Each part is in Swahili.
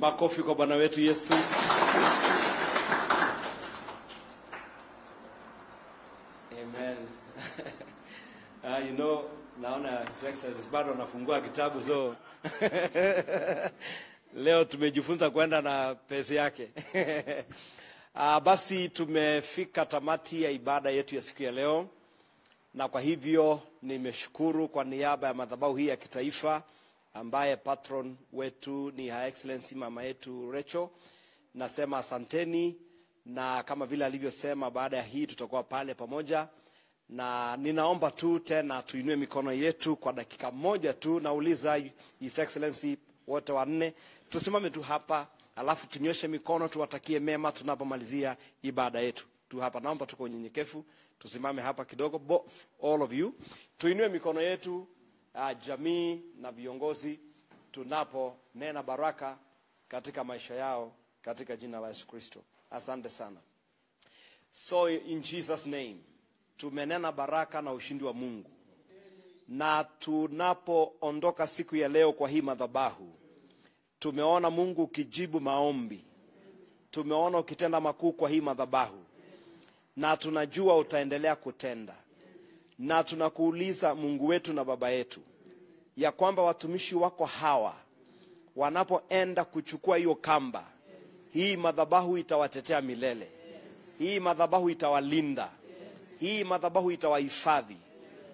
Makofi kwa Bwana wetu Yesu. Amen. Uh, you know, naona bado anafungua kitabu so leo tumejifunza kwenda na pesi yake. Uh, basi tumefika tamati ya ibada yetu ya siku ya leo, na kwa hivyo nimeshukuru kwa niaba ya madhabahu hii ya kitaifa ambaye patron wetu ni Her Excellency mama yetu Rachel. Nasema asanteni, na kama vile alivyosema, baada ya hii tutakuwa pale pamoja, na ninaomba tu tena tuinue mikono yetu kwa dakika moja tu. Nauliza His Excellency wote wanne tusimame tu hapa, alafu tunyoshe mikono, tuwatakie mema tunapomalizia ibada yetu tu hapa. Naomba tuko unyenyekevu, tusimame hapa kidogo, both all of you, tuinue mikono yetu uh, jamii na viongozi tunaponena baraka katika maisha yao katika jina la Yesu Kristo. Asante sana. So in Jesus name tumenena baraka na ushindi wa Mungu, na tunapoondoka siku ya leo kwa hii madhabahu, tumeona Mungu ukijibu maombi, tumeona ukitenda makuu kwa hii madhabahu, na tunajua utaendelea kutenda na tunakuuliza Mungu wetu na Baba yetu, ya kwamba watumishi wako hawa wanapoenda kuchukua hiyo kamba, hii madhabahu itawatetea milele, hii madhabahu itawalinda, hii madhabahu itawahifadhi,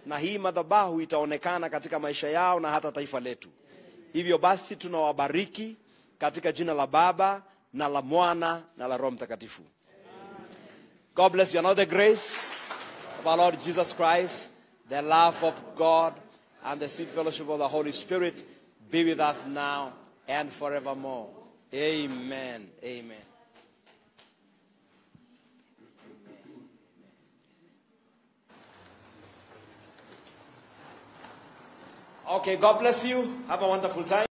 na hii madhabahu itaonekana katika maisha yao na hata taifa letu. Hivyo basi tunawabariki katika jina la Baba na la Mwana na la Roho Mtakatifu. God bless you. Another grace. of our Lord Jesus Christ, the love of God, and the sweet fellowship of the Holy Spirit be with us now and forevermore. Amen. Amen. Okay, God bless you. Have a wonderful time.